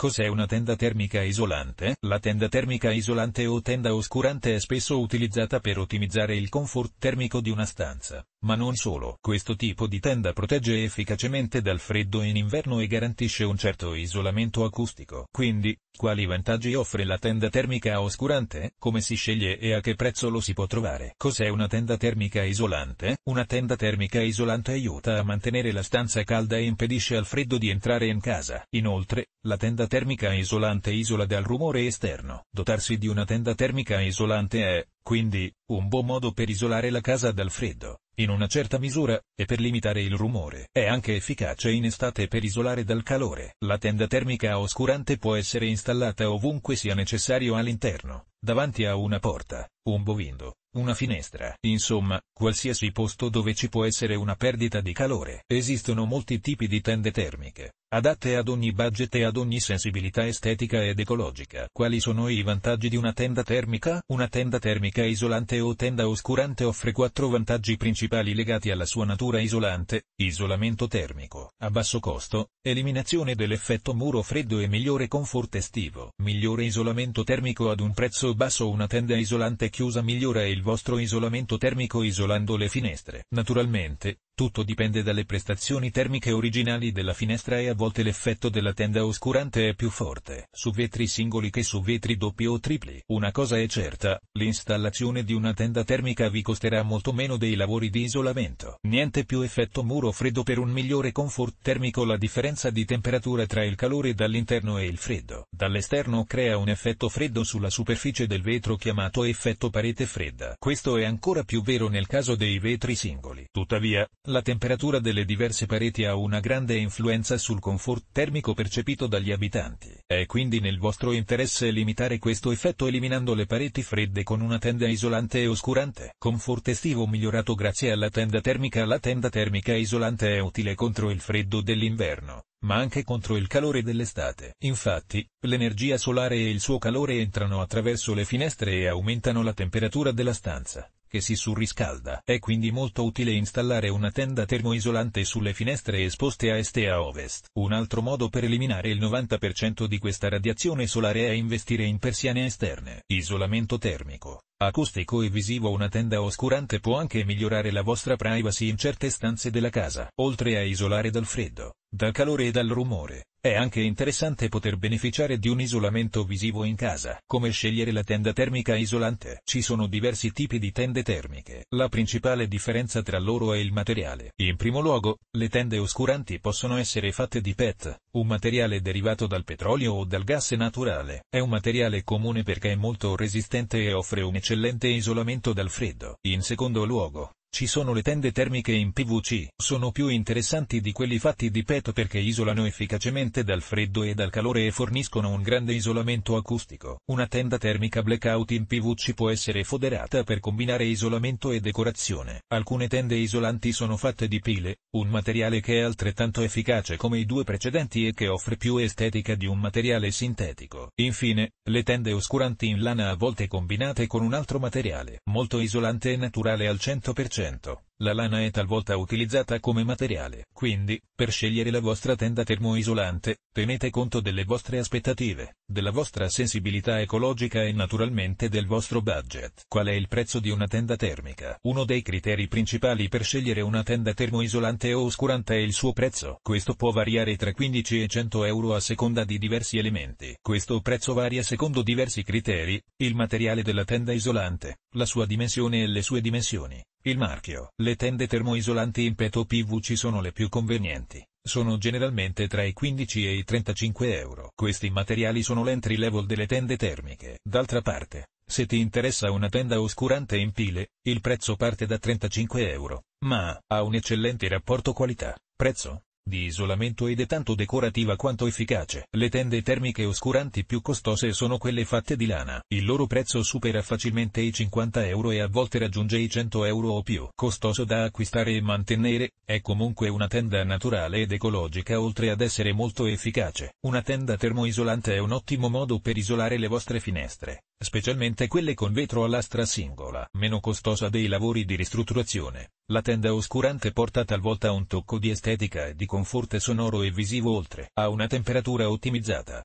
Cos'è una tenda termica isolante? La tenda termica isolante o tenda oscurante è spesso utilizzata per ottimizzare il comfort termico di una stanza, ma non solo. Questo tipo di tenda protegge efficacemente dal freddo in inverno e garantisce un certo isolamento acustico. Quindi, quali vantaggi offre la tenda termica oscurante? Come si sceglie e a che prezzo lo si può trovare? Cos'è una tenda termica isolante? Una tenda termica isolante aiuta a mantenere la stanza calda e impedisce al freddo di entrare in casa. Inoltre, la tenda termica isolante isola dal rumore esterno. Dotarsi di una tenda termica isolante è, quindi, un buon modo per isolare la casa dal freddo, in una certa misura, e per limitare il rumore. È anche efficace in estate per isolare dal calore. La tenda termica oscurante può essere installata ovunque sia necessario all'interno, davanti a una porta, un bovindo, una finestra, insomma, qualsiasi posto dove ci può essere una perdita di calore. Esistono molti tipi di tende termiche, adatte ad ogni budget e ad ogni sensibilità estetica ed ecologica. Quali sono i vantaggi di una tenda termica? Una tenda termica isolante o tenda oscurante offre quattro vantaggi principali legati alla sua natura isolante, isolamento termico, a basso costo, eliminazione dell'effetto muro freddo e migliore comfort estivo, migliore isolamento termico ad un prezzo o basso una tenda isolante chiusa migliora il vostro isolamento termico isolando le finestre. Naturalmente, tutto dipende dalle prestazioni termiche originali della finestra e a volte l'effetto della tenda oscurante è più forte su vetri singoli che su vetri doppi o tripli. Una cosa è certa, l'installazione di una tenda termica vi costerà molto meno dei lavori di isolamento. Niente più effetto muro freddo per un migliore comfort termico la differenza di temperatura tra il calore dall'interno e il freddo. Dall'esterno crea un effetto freddo sulla superficie del vetro chiamato effetto parete fredda. Questo è ancora più vero nel caso dei vetri singoli. Tuttavia, la temperatura delle diverse pareti ha una grande influenza sul comfort termico percepito dagli abitanti. È quindi nel vostro interesse limitare questo effetto eliminando le pareti fredde con una tenda isolante e oscurante. Comfort estivo migliorato grazie alla tenda termica La tenda termica isolante è utile contro il freddo dell'inverno, ma anche contro il calore dell'estate. Infatti, l'energia solare e il suo calore entrano attraverso le finestre e aumentano la temperatura della stanza che si surriscalda. È quindi molto utile installare una tenda termoisolante sulle finestre esposte a est e a ovest. Un altro modo per eliminare il 90% di questa radiazione solare è investire in persiane esterne. Isolamento termico. Acustico e visivo una tenda oscurante può anche migliorare la vostra privacy in certe stanze della casa, oltre a isolare dal freddo. Dal calore e dal rumore, è anche interessante poter beneficiare di un isolamento visivo in casa. Come scegliere la tenda termica isolante? Ci sono diversi tipi di tende termiche. La principale differenza tra loro è il materiale. In primo luogo, le tende oscuranti possono essere fatte di PET, un materiale derivato dal petrolio o dal gas naturale. È un materiale comune perché è molto resistente e offre un eccellente isolamento dal freddo. In secondo luogo, ci sono le tende termiche in PVC, sono più interessanti di quelli fatti di PET perché isolano efficacemente dal freddo e dal calore e forniscono un grande isolamento acustico. Una tenda termica blackout in PVC può essere foderata per combinare isolamento e decorazione. Alcune tende isolanti sono fatte di pile, un materiale che è altrettanto efficace come i due precedenti e che offre più estetica di un materiale sintetico. Infine, le tende oscuranti in lana a volte combinate con un altro materiale, molto isolante e naturale al 100%. 100%. La lana è talvolta utilizzata come materiale, quindi, per scegliere la vostra tenda termoisolante, tenete conto delle vostre aspettative, della vostra sensibilità ecologica e naturalmente del vostro budget. Qual è il prezzo di una tenda termica? Uno dei criteri principali per scegliere una tenda termoisolante o oscurante è il suo prezzo. Questo può variare tra 15 e 100 euro a seconda di diversi elementi. Questo prezzo varia secondo diversi criteri, il materiale della tenda isolante, la sua dimensione e le sue dimensioni il marchio, le tende termoisolanti in peto PVC sono le più convenienti, sono generalmente tra i 15 e i 35 euro. Questi materiali sono l'entry level delle tende termiche. D'altra parte, se ti interessa una tenda oscurante in pile, il prezzo parte da 35 euro, ma ha un eccellente rapporto qualità-prezzo di isolamento ed è tanto decorativa quanto efficace. Le tende termiche oscuranti più costose sono quelle fatte di lana. Il loro prezzo supera facilmente i 50 euro e a volte raggiunge i 100 euro o più. Costoso da acquistare e mantenere, è comunque una tenda naturale ed ecologica oltre ad essere molto efficace. Una tenda termoisolante è un ottimo modo per isolare le vostre finestre specialmente quelle con vetro a lastra singola, meno costosa dei lavori di ristrutturazione. La tenda oscurante porta talvolta un tocco di estetica e di conforto sonoro e visivo oltre a una temperatura ottimizzata.